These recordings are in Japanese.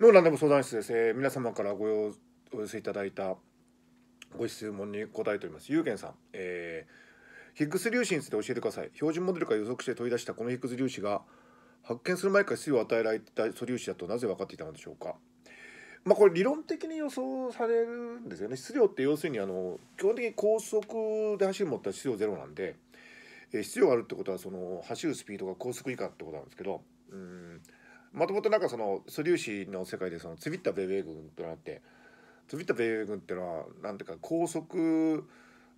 のランでも相談室です、えー、皆様からご用お寄せいただいたご質問に答えておりますゆうけんさん、えー、ヒッグス粒子について教えてください標準モデルから予測して取り出したこのヒッグス粒子が発見する前から量を与えられた素粒子だとなぜ分かっていたのでしょうかまあ、これ理論的に予想されるんですよね質量って要するにあの基本的に高速で走るもった質量ゼロなんで、えー、質量があるってことはその走るスピードが高速以下ってことなんですけどうんもともとなんかその素粒子の世界でそのツビッタベベ軍となってツビッタベベ軍っていうのはなんていうか高速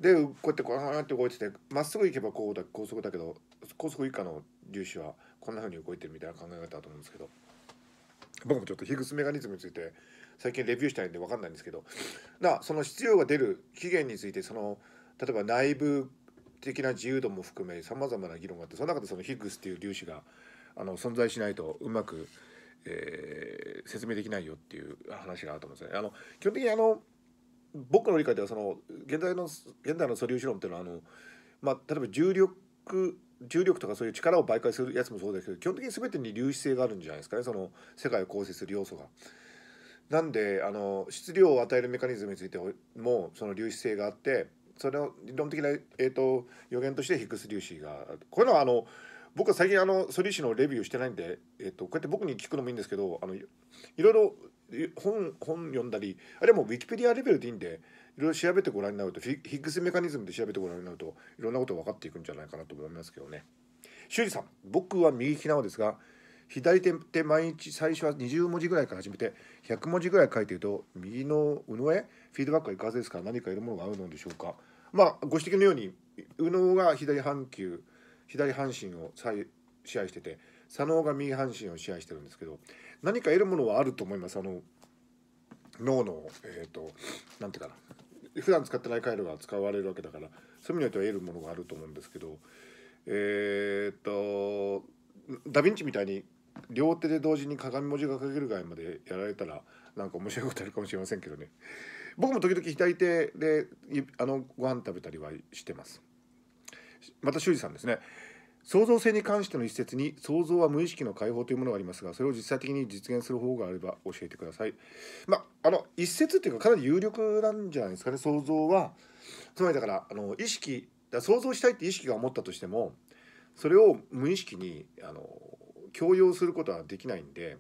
でこうやってこうやって動いててまっすぐ行けばこうだ高速だけど高速以下の粒子はこんなふうに動いてるみたいな考え方だと思うんですけど僕もちょっとヒグスメカニズムについて最近レビューしたいんで分かんないんですけどなその質量が出る起源についてその例えば内部的な自由度も含めさまざまな議論があってその中でそのヒグスっていう粒子があの存在しないとうまく、えー、説明できないよっていう話があると思うんですね。あの基本的にあの僕の理解ではその現代の現代の素粒子論っていうのはあの、まあ、例えば重力重力とかそういう力を媒介するやつもそうですけど基本的に全てに粒子性があるんじゃないですかねその世界を構成する要素が。なんであの質量を与えるメカニズムについてもその粒子性があってそれの理論的な、えーと、予言としてヒッグス粒子がこういうのはあの僕は最近あの素粒子のレビューしてないんで、えっと、こうやって僕に聞くのもいいんですけどあのいろいろ本本読んだりあれもウィキペディアレベルでいいんでいろいろ調べてご覧になるとヒッグスメカニズムで調べてご覧になるといろんなこと分かっていくんじゃないかなと思いますけどね修二さん僕は右利きなのですが左手って毎日最初は20文字ぐらいから始めて100文字ぐらい書いてると右の右脳へフィードバックはいかずですから何かいるものがあるのでしょうかまあご指摘のように右脳が左半球左半身を支配してて左脳が右半身を支配してるんですけど何か得るものはあると思いますあの脳のえっ、ー、と何て言うかな普段使ってない回路が使われるわけだからそういう意味においては得るものがあると思うんですけどえっ、ー、とダヴィンチみたいに両手で同時に鏡文字が書けるぐらいまでやられたらなんか面白いことあるかもしれませんけどね僕も時々左手であのご飯食べたりはしてますまた修二さんですね創造性に関しての一説に創造は無意識の解放というものがありますがそれを実際的に実現する方法があれば教えてくださいまあの一説っていうかかなり有力なんじゃないですかね創造はつまりだからあの意識だ想像したいって意識が思ったとしてもそれを無意識にあの強要することはできないんで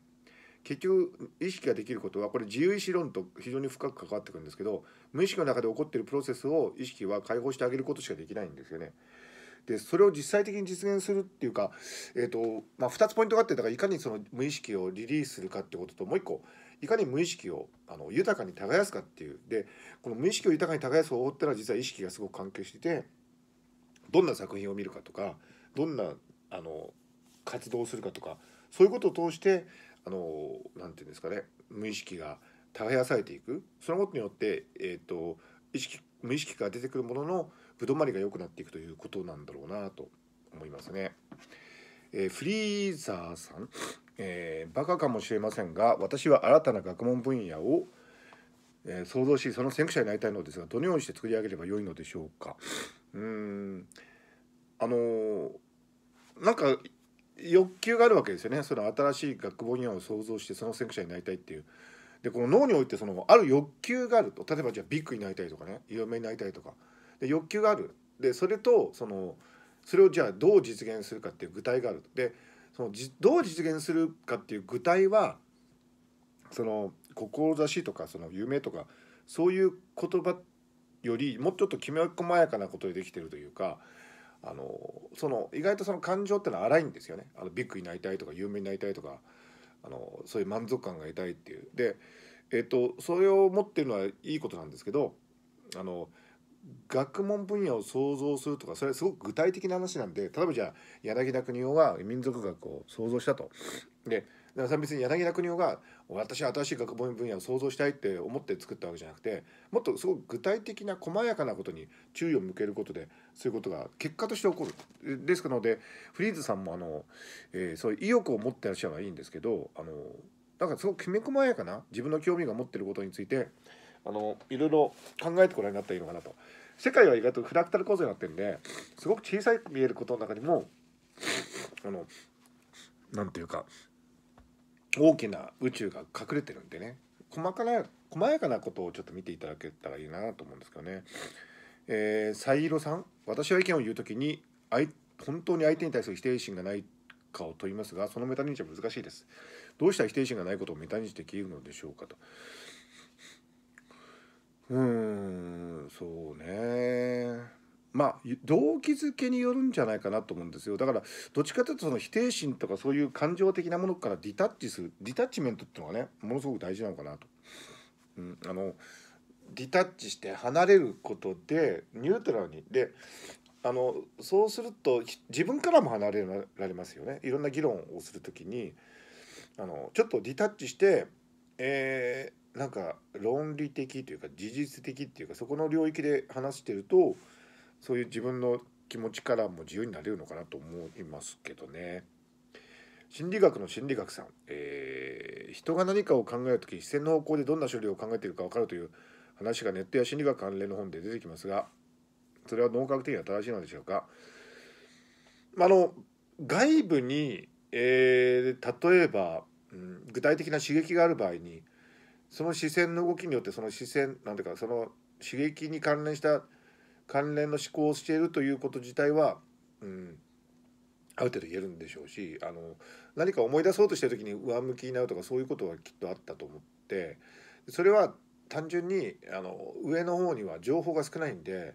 結局意識ができることはこれ自由意志論と非常に深く関わってくるんですけど無意識の中で起こってるプロセスを意識は解放してあげることしかできないんですよね。でそれを実際的に実現するっていうか、えーとまあ、2つポイントがあってだからいかにその無意識をリリースするかってことともう一個いかに無意識をあの豊かに耕すかっていうでこの無意識を豊かに耕す方法っていうのは実は意識がすごく関係しててどんな作品を見るかとかどんなあの活動をするかとかそういうことを通してあのなて言うんですかね無意識が耕されていくそのことによって、えーと、と意識無意識から出てくるもののぶどまりが良くなっていくということなんだろうなと思いますね。えー、フリーザーさん、えー、バカかもしれませんが私は新たな学問分野を、えー、創造しその先駆者になりたいのですがどのようにして作り上げればよいのでしょうかうんあのー、なんか欲求があるわけですよねその新しい学問分野を想像してその先駆者になりたいっていう。でこの脳においてそのある欲求があると例えばじゃあビッグになりたいとかね有名になりたいとかで欲求があるでそれとそのそれをじゃあどう実現するかっていう具体があるでそのどう実現するかっていう具体はその志とかその夢とかそういう言葉よりもうちょっときめ細やかなことでできてるというかあのその意外とその感情ってのは荒いんですよねあのビッグになりたいとか有名になりたいとかあのそういう満足感が得たいっていうで、えっと、それを持ってるのはいいことなんですけどあの学問分野を想像するとかそれはすごく具体的な話なんで例えばじゃあ柳田国夫が民族学を想像したと。でだから別に柳田国夫が私は新しい学問分野を想像したいって思って作ったわけじゃなくてもっとすごく具体的な細やかなことに注意を向けることでそういうことが結果として起こるですのでフリーズさんもあの、えー、そういう意欲を持ってらっしゃればいいんですけどあのなんかすごくきめ細やかな自分の興味が持ってることについてあのいろいろ考えてご覧になったらいいのかなと世界は意外とフラクタル構造になってるんですごく小さい見えることの中にもあの何て言うか大きな宇宙が隠れてるんでね細かな細やかなことをちょっと見ていただけたらいいなと思うんですけどね。えー、サイロさん私は意見を言う時に本当に相手に対する否定心がないかを問いますがそのメタ認知は難しいですどうしたら否定心がないことをメタ認知できるのでしょうかとうんそうねまあ動機づけによるんじゃないかなと思うんですよだからどっちかというとその否定心とかそういう感情的なものからディタッチするディタッチメントっていうのがねものすごく大事なのかなと。うん、あのディタッチして離れることでニュートラルにであのそうすると自分からも離れられますよねいろんな議論をする時にあのちょっとディタッチして、えーなんか論理的というか事実的っていうかそこの領域で話してるとそういう自分の気持ちからも自由になれるのかなと思いますけどね。心理学の心理学さん、えー、人が何かを考える時視線の方向でどんな処理を考えているか分かるという話がネットや心理学関連の本で出てきますがそれは脳科学的には正しいのでしょうか、まあの外部に、えー、例えば、うん、具体的な刺激がある場合にその視線の動きによってその視線なんていうかその刺激に関連した関連の思考をしているということ自体は、うん、ある程度言えるんでしょうしあの何か思い出そうとしてる時に上向きになるとかそういうことはきっとあったと思ってそれは単純にあの上の方には情報が少ないんで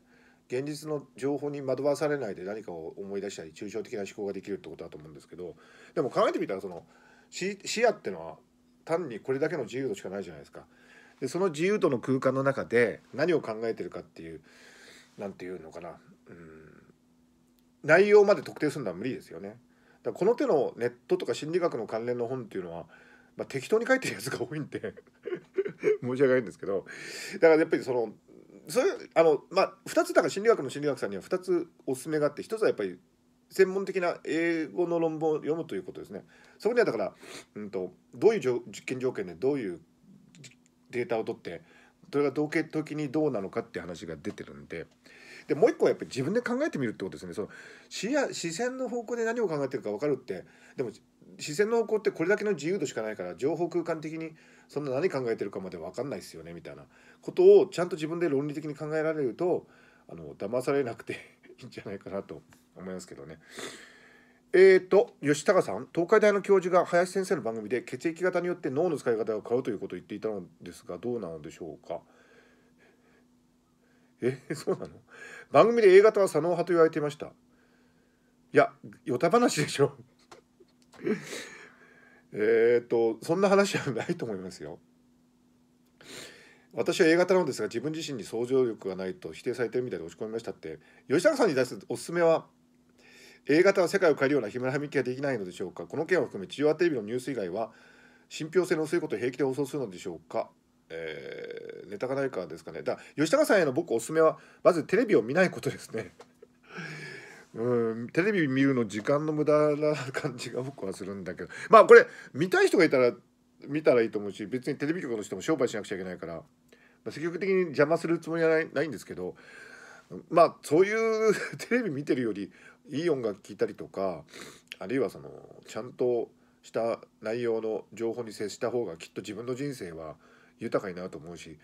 現実の情報に惑わされないで何かを思い出したり抽象的な思考ができるってことだと思うんですけどでも考えてみたらその視野ってのは単にこれだけの自由度しかないじゃないですか。でその自由度の空間の中で何を考えてるかっていう何て言うのかなうん内容まで特定するのは無理ですよね。だこの手のネットとか心理学の関連の本っていうのは、まあ、適当に書いてるやつが多いんで 申し訳ないんですけどだからやっぱりそのそれあの、まあ、2つだから心理学の心理学さんには2つおすすめがあって1つはやっぱり専門的な英語の論文を読むということですね。そこにはだから、うんと、どういう実験条件でどういうデータを取ってそれが同型的にどうなのかって話が出てるんででもう一個はやっぱり自分で考えてみるってことですねその視野視線の方向で何を考えてるか分かるってでも視線の方向ってこれだけの自由度しかないから情報空間的にそんな何考えてるかまで分かんないですよねみたいなことをちゃんと自分で論理的に考えられるとあの騙されなくていいんじゃないかなと。思いますけどね。えーと吉高さん東海大の教授が林先生の番組で血液型によって脳の使い方が変わるということを言っていたのですがどうなのでしょうかえそうなの番組で A 型は左脳派と言われていましたいやよた話でしょえっとそんな話はないと思いますよ私は A 型なのですが自分自身に想像力がないと否定されてるみたいで落ち込みましたって吉高さんに対するおすすめは A 型は世界を変えるようなひらめきができないのでしょうかこの件を含め地上波テレビのニュース以外は信憑性の薄いことを平気で放送するのでしょうかえー、ネタがないからですかねだ吉高さんへの僕おすすめはまずテレビを見ないことですね うんテレビ見るの時間の無駄な感じが 僕はするんだけどまあこれ見たい人がいたら見たらいいと思うし別にテレビ局の人も商売しなくちゃいけないから、まあ、積極的に邪魔するつもりはないんですけどまあそういう テレビ見てるよりいい音楽聴いたりとかあるいはそのちゃんとした内容の情報に接した方がきっと自分の人生は豊かになると思うし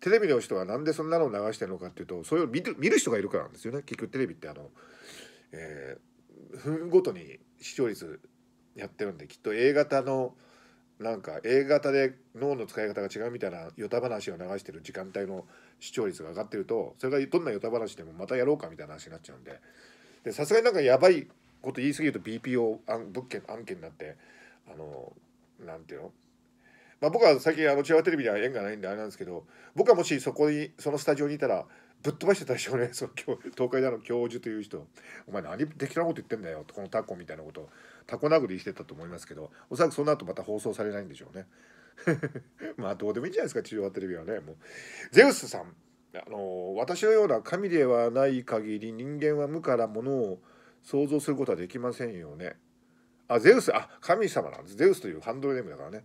テレビの人が何でそんなのを流してるのかっていうとそれを見る人がいるからなんですよね結局テレビってあの、えー、分ごとに視聴率やってるんできっと A 型のなんか A 型で脳の使い方が違うみたいなヨタ話を流してる時間帯の視聴率が上がってるとそれがどんなヨタ話でもまたやろうかみたいな話になっちゃうんで。でさすがになんかやばいこと言い過ぎると BPO 案物件案件になってあのなんていうのまあ僕は最近あの千葉テレビには縁がないんであれなんですけど僕はもしそこにそのスタジオにいたらぶっ飛ばしてたでしょうね その東海大の教授という人「お前何適当なこと言ってんだよ」とこのタコみたいなことをタコ殴りしてたと思いますけどおそらくその後また放送されないんでしょうね まあどうでもいいんじゃないですか中央テレビはねもうゼウスさんあの私のような神ではない限り人間は無から物を想像することはできませんよね。あ、ゼウス、あ、神様なんです。ゼウスというハンドルネームだからね。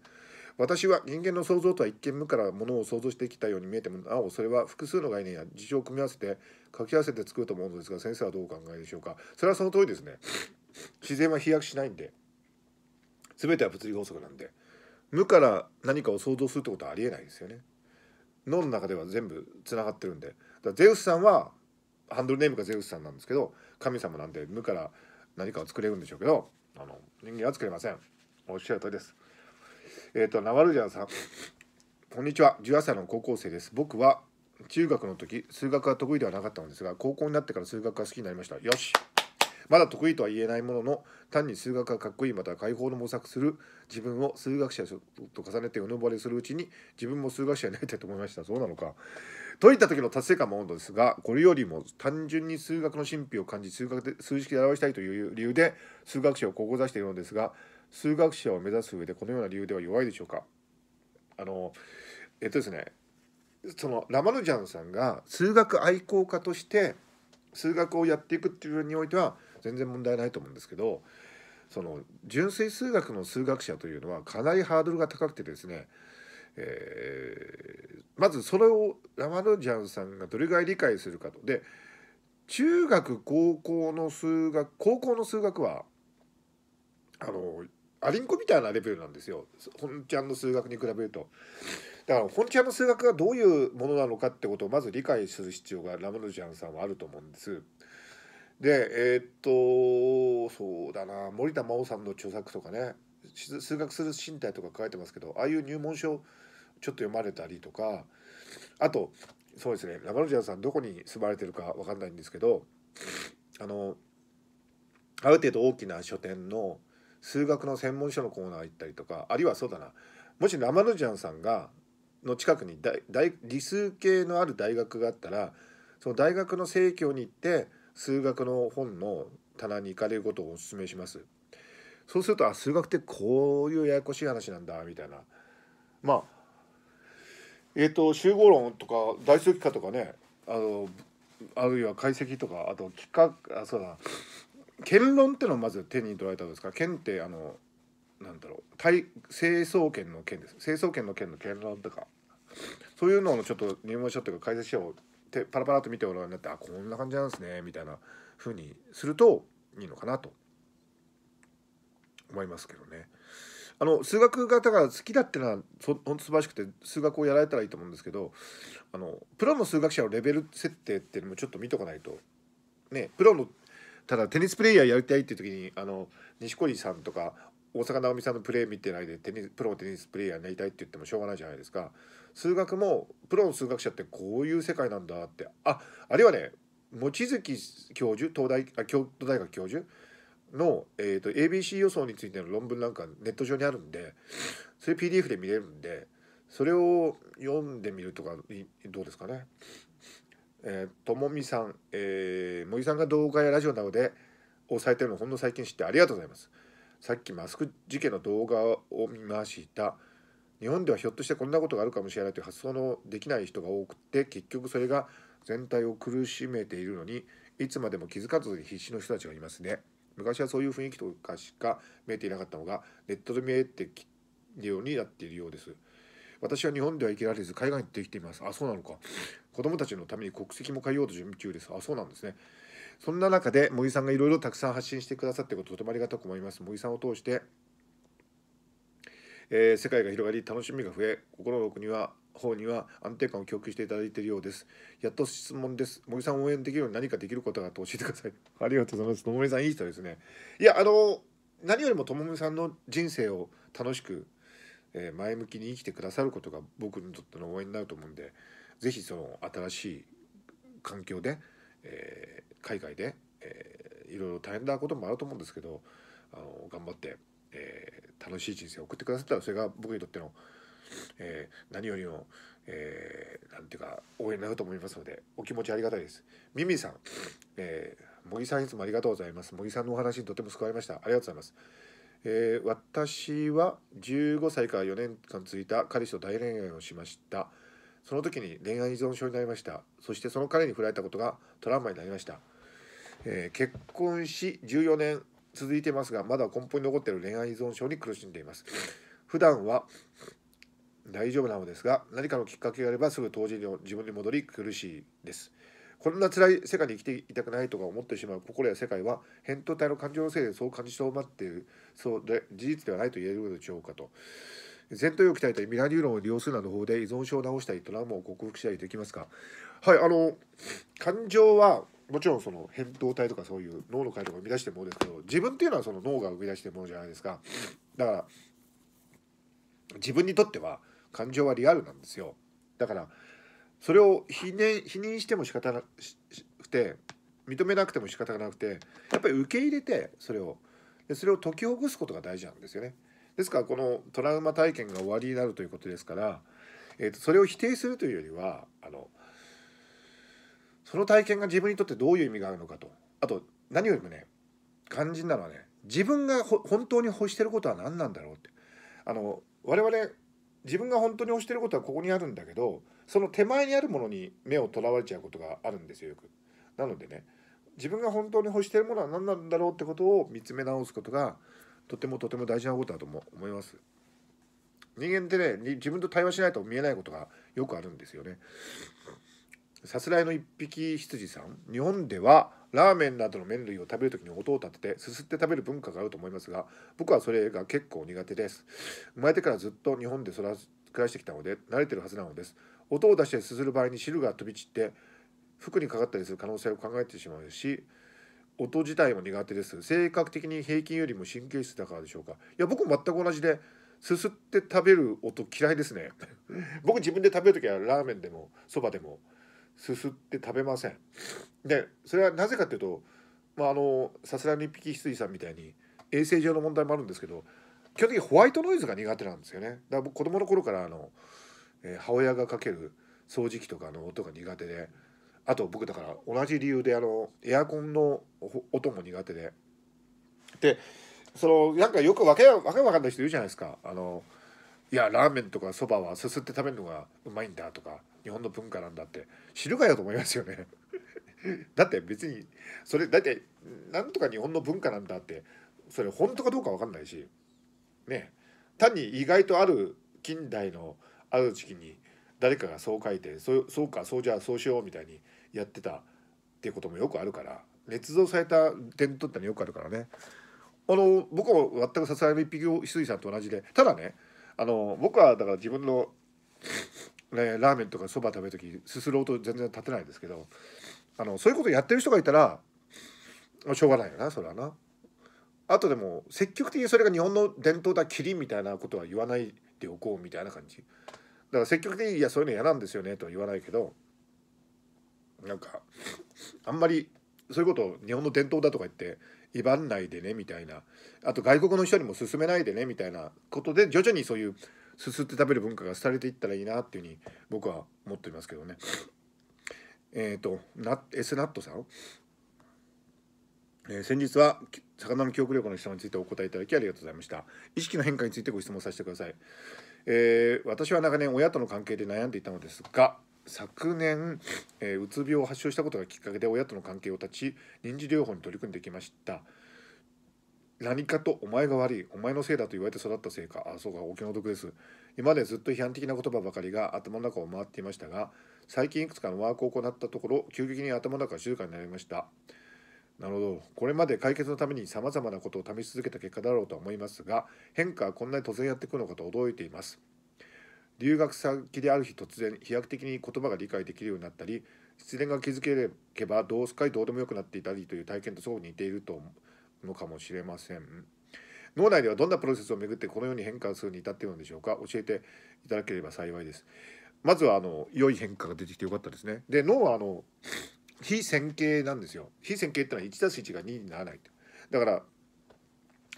私は人間の想像とは一見無からものを想像してきたように見えてもなおそれは複数の概念や事情を組み合わせて掛け合わせて作ると思うのですが先生はどうお考えでしょうかそれはその通りですね自然は飛躍しないんで全ては物理法則なんで無から何かを想像するってことはありえないですよね脳の中では全部つながってるんでだゼウスさんはハンドルネームがゼウスさんなんですけど神様なんで無から何かを作れるんでしょうけどあの人間は作れませんおっしゃる通りですえっ、ー、とナワルジャーさんこんにちは18歳の高校生です僕は中学の時数学は得意ではなかったのですが高校になってから数学が好きになりましたよしまだ得意とは言えないものの単に数学がかっこいいまたは解放の模索する自分を数学者と重ねてうぬぼれするうちに自分も数学者になりたいと思いましたそうなのかといった時の達成感も温度ですがこれよりも単純に数学の神秘を感じ数学で数式で表したいという理由で数学者を志しているのですが数学者を目指す上でこのような理由では弱いでしょうかあのえっとですねそのラマヌジャンさんが数学愛好家として数学をやっていくっていうにおいては全然問題ないと思うんですけどその純粋数学の数学者というのはかなりハードルが高くてですね、えー、まずそれをラマヌジャンさんがどれぐらい理解するかと。で中学高校の数学高校の数学はあのアリンコみたいなレベルなんですよ本ちゃんの数学に比べると。だから本ちゃんの数学がどういうものなのかってことをまず理解する必要がラマヌジャンさんはあると思うんです。でえー、っとそうだな森田真央さんの著作とかね数学する身体とか書いてますけどああいう入門書ちょっと読まれたりとかあとそうですねマジャンさんどこに住まれてるか分かんないんですけどあのある程度大きな書店の数学の専門書のコーナー行ったりとかあるいはそうだなもしラマルジャンさんがの近くに大理数系のある大学があったらその大学の生協に行って数学の本の棚に行かれることをお勧めします。そうするとあ数学ってこういうややこしい話なんだみたいなまあえっ、ー、と集合論とか代数幾何とかねあのあるいは解析とかあと幾何あそうだ剣論ってのをまず手に取られたんですか剣ってあのなんだろう成層圏の剣です成層圏の剣の剣論とかそういうのをちょっと入門書というか解説書をてパラパラと見ておらになってあこんな感じなんですねみたいな風にするといいのかなと思いますけどね。あの数学がだから好きだってのはほんと素晴らしくて数学をやられたらいいと思うんですけどあのプロの数学者のレベル設定っていうのもちょっと見とかないとねプロのただテニスプレーヤーやりたいっていう時にあの錦織さんとか大坂なおみさんのプレー見てないでテニスプロテニスプレーヤーになりたいって言ってもしょうがないじゃないですか数学もプロの数学者ってこういう世界なんだってああるいはね望月教授東大あ京都大学教授の、えーと、ABC 予想についての論文なんかネット上にあるんでそれ PDF で見れるんでそれを読んでみるとかどうですかね。えー、ともみさん、えー、茂木さんが動画やラジオなどで押さえてるのほんの最近知ってありがとうございます。さっきマスク事件の動画を見ました日本ではひょっとしてこんなことがあるかもしれないという発想のできない人が多くて結局それが全体を苦しめているのにいつまでも気づかずに必死の人たちがいますね昔はそういう雰囲気とかしか見えていなかったのがネットで見えてきるようになっているようです私は日本では生きられず海外に行ってきていますあそうなのか子供たちのために国籍も変えようと準備中ですあそうなんですねそんな中で森さんがいろいろたくさん発信してくださってこととてもありがたく思います森さんを通して、えー、世界が広がり楽しみが増え心の奥には方には安定感を供給していただいているようです。やっと質問です。森さん応援できるように何かできることがあって教えてください。ありがとうございます。ともみさんいい人ですね。いやあの何よりもともみさんの人生を楽しく、えー、前向きに生きてくださることが僕にとっての応援になると思うんで、ぜひその新しい環境で、えー海外で、えー、いろいろ大変なこともあると思うんですけどあの頑張って、えー、楽しい人生を送ってくださったらそれが僕にとっての、えー、何よりの、えー、なんていうか応援になると思いますのでお気持ちありがたいです。ミミさん、えー、茂木さんいつもありがとうございます。茂木さんのお話にとても救われました。ありがとうございます。えー、私は15歳から4年間続いた彼氏と大恋愛をしました。その時に恋愛依存症になりました。そしてその彼に振られたことがトラウマになりました。えー、結婚し14年続いていますがまだ根本に残っている恋愛依存症に苦しんでいます普段は大丈夫なのですが何かのきっかけがあればすぐ当時の自分に戻り苦しいですこんな辛い世界に生きていたくないとか思ってしまう心や世界は扁桃体の感情のせいでそう感じてまっているそうで事実ではないと言えるのでしょうかと前頭葉を鍛えたりミラーニューロンを利用するなど法で依存症を治したりトラウマを克服したりできますかはいあの感情はもちろんその扁桃体とかそういう脳の回路か生み出してるものですけど自分っていうのはその脳が生み出してるものじゃないですかだから自分にとっては感情はリアルなんですよだからそれを否認否認しても仕方なくて認めなくても仕方がなくてやっぱり受け入れてそれをでそれを解きほぐすことが大事なんですよねですからこのトラウマ体験が終わりになるということですから、えーとそれを否定するというよりはあのその体験が自分にとってどういう意味があるのかとあと何よりもね肝心なのはね自分が本当に欲してることは何なんだろうってあの我々自分が本当に欲してることはここにあるんだけどその手前にあるものに目をとらわれちゃうことがあるんですよよく。なのでね自分が本当に欲してるものは何なんだろうってことを見つめ直すことがとてもとても大事なことだと思います。人間ってね自分と対話しないと見えないことがよくあるんですよね。さすらいの一匹羊さん日本ではラーメンなどの麺類を食べる時に音を立ててすすって食べる文化があると思いますが僕はそれが結構苦手です生まれてからずっと日本で暮らしてきたので慣れてるはずなのです音を出してすする場合に汁が飛び散って服にかかったりする可能性を考えてしまうし音自体も苦手です性格的に平均よりも神経質だからでしょうかいや僕も全く同じですすって食べる音嫌いですね僕自分で食べる時はラーメンでもそばでもすすって食べませんでそれはなぜかっていうとまああのさすがに一匹羊さんみたいに衛生上の問題もあるんですけど基本的にホワイトノイズが苦手なんですよねだから僕子供の頃からあの、えー、母親がかける掃除機とかの音が苦手であと僕だから同じ理由であのエアコンの音も苦手ででそのなんかよくわけわけわかんない人いるじゃないですかあのいやラーメンとかそばはすすって食べるのがうまいんだとか日本の文化なんだって知るかよと思いますよね だって別にそれだってなんとか日本の文化なんだってそれ本当かどうか分かんないしね単に意外とある近代のある時期に誰かがそう書いてそうそうかそうじゃあそうしようみたいにやってたっていうこともよくあるから捏造された点取ったのよくあるからねあの僕は全くさすがに一匹羊さんと同じでただねあの僕はだから自分のえー、ラーメンとかそば食べる時すする音全然立てないですけどあのそういうことやってる人がいたらしょうがないよなそれはな。あとでも積極的にそれが日本の伝統だキリみたいなことは言わないでおこうみたいな感じだから積極的に「いやそういうの嫌なんですよね」とは言わないけどなんかあんまりそういうことを日本の伝統だとか言って威張んないでねみたいなあと外国の人にも勧めないでねみたいなことで徐々にそういうすすって食べる文化が廃れていったらいいなっていうふうに僕は思ってますけどね。えっ、ー、と、S エスナットさん、えー、先日は魚の記憶力の質問についてお答えいただきありがとうございました。意識の変化についてご質問させてください。えー、私は長年親との関係で悩んでいたのですが、昨年、えー、うつ病を発症したことがきっかけで親との関係を断ち認知療法に取り組んできました何かとお前が悪いお前のせいだと言われて育ったせいかあそうかお気の毒です今までずっと批判的な言葉ばかりが頭の中を回っていましたが最近いくつかのワークを行ったところ急激に頭の中が静かになりましたなるほどこれまで解決のためにさまざまなことを試し続けた結果だろうと思いますが変化はこんなに突然やってくるのかと驚いています留学先である日突然飛躍的に言葉が理解できるようになったり失恋が気づければどうすっかりどうでもよくなっていたりという体験とすごく似ているとのかもしれません脳内ではどんなプロセスをめぐってこのように変化するに至っているのでしょうか教えていただければ幸いですまずはあの良い変化が出てきてよかったですねで脳はあの非線形なんですよ非線形ってのは 1+1 が2にならないとだから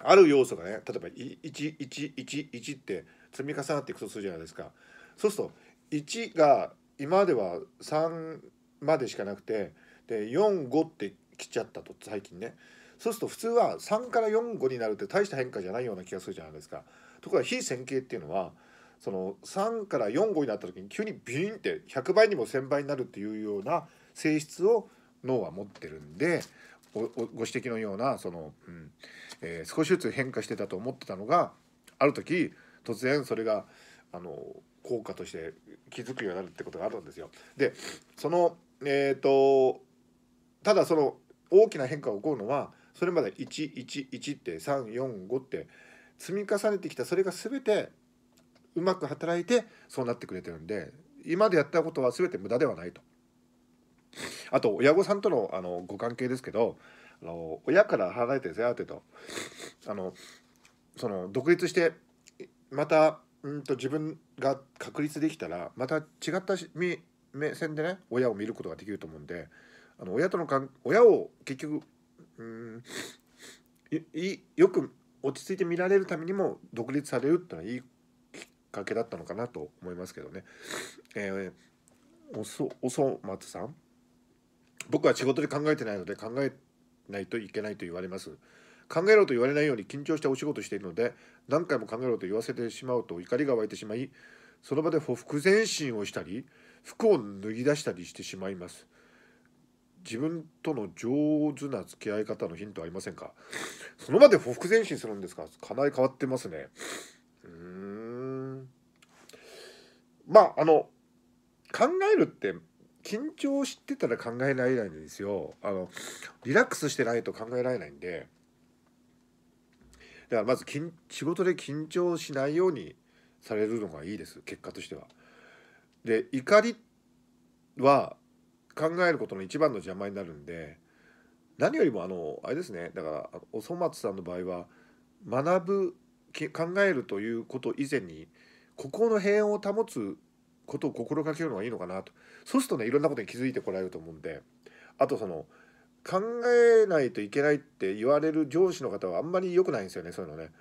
ある要素がね例えば1111って積み重なっていくとするじゃないですかそうすると1が今までは3までしかなくてで45って来ちゃったと最近ねそうすると普通は3から45になるって大した変化じゃないような気がするじゃないですかところが非線形っていうのはその3から45になった時に急にビーンって100倍にも1,000倍になるっていうような性質を脳は持ってるんでご指摘のようなその、うんえー、少しずつ変化してたと思ってたのがある時突然それがあの効果として気づくようになるってことがあるんですよ。でそのえーと、とただその大きな変化が起こるのはそれまで111って345って積み重ねてきたそれが全てうまく働いてそうなってくれてるんで今でやったことは全て無駄ではないと。あと親御さんとのあのご関係ですけどあの親から離れてですねある程あのその独立してまたうんと自分が確立できたらまた違った目線でね親を見ることができると思うんであの親との関親を結局うんいよく落ち着いて見られるためにも独立されるってのはいいきっかけだったのかなと思いますけどね。えー、おそおそ松さん僕は仕事で考えてないので考えないといけないと言われます。考えろと言われないように緊張してお仕事しているので何回も考えろと言わせてしまうと怒りが湧いてしまいその場でほふく前進をしたり服を脱ぎ出したりしてしまいます自分との上手な付き合い方のヒントありませんか その場でほふ前進するんですかかなり変わってますねうんまああの考えるって緊張してたら考えられないんですよあのリラックスしてないと考えられないんでだからまず仕事で緊張しないようにされるのがいいです結果としては。で怒りは考えることの一番の邪魔になるんで何よりもあのあれですねだからおそ松さんの場合は学ぶ考えるということ以前に心の平穏を保つことを心がけるのがいいのかなとそうするとねいろんなことに気づいてこられると思うんであとその考えないといけないって言われる上司の方はあんまり良くないんですよねそういうのね、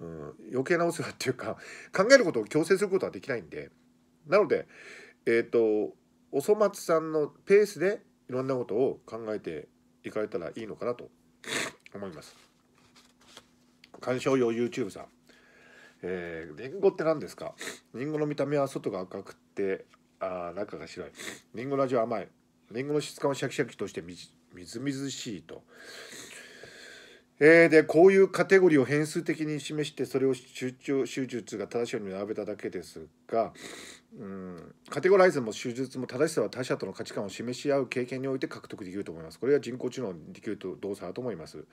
うん、余計なお世話っていうか考えることを強制することはできないんでなのでえっ、ー、とおそ松さんのペースでいろんなことを考えていかれたらいいのかなと思います。観賞用 YouTube さん。えー、リンゴって何ですかリンゴの見た目は外が赤くてあ中が白い。リンゴの味は甘い。リンゴの質感はシャキシャキとしてみみずみずしいと。えー、でこういうカテゴリーを変数的に示してそれを集中手術が正しいように並べただけですが、うん、カテゴライズも手術も正しさは他者との価値観を示し合う経験において獲得できると思いますこれは人工知能にできると動作だと思います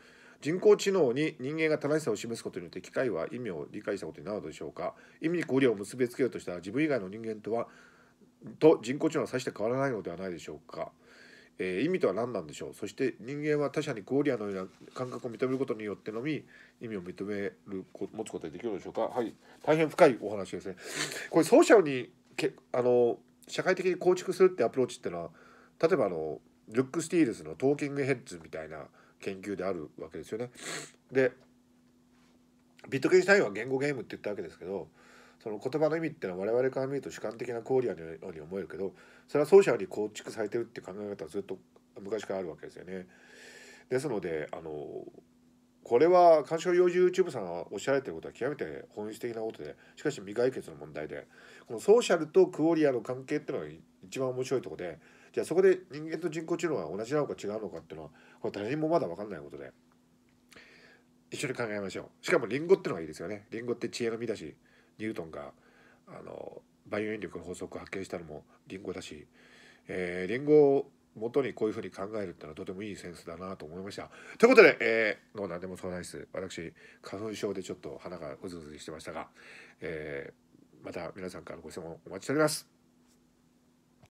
人工知能に人間が正しさを示すことによって機械は意味を理解したことになるのでしょうか意味に合理を結びつけようとしたら自分以外の人間とはと人工知能はさして変わらないのではないでしょうかえー、意味とは何なんでしょうそして人間は他者にゴーリアのような感覚を認めることによってのみ意味を認める持つことができるのでしょうかはい大変深いお話ですね。これソーシャルにけあの社会的に構築するってアプローチっていうのは例えばあのルック・スティールスの「トーキング・ヘッズ」みたいな研究であるわけですよね。でビットゲンシュタインは言語ゲームって言ったわけですけどその言葉の意味ってのは我々から見ると主観的なリアのように思えるけどそれはソーシャルに構築されてるって考え方はずっと昔からあるわけですよね。ですのであのこれは鑑賞用 YouTube さんがおっしゃられてることは極めて本質的なことでしかし未解決の問題でこのソーシャルとクオリアの関係っていうのが一番面白いとこでじゃあそこで人間と人工知能が同じなのか違うのかっていうのはこれ誰にもまだ分かんないことで一緒に考えましょうしかもリンゴってのがいいですよねリンゴって知恵の実だしニュートンがあのイオ引力の法則を発見したのもリンゴだし、えー、リンゴを元にこういうふうに考えるってのはとてもいいセンスだなと思いました。ということで、えー、の何でも相談室私花粉症でちょっと鼻がうずうずしてましたが、えー、また皆さんからご質問お待ちしております。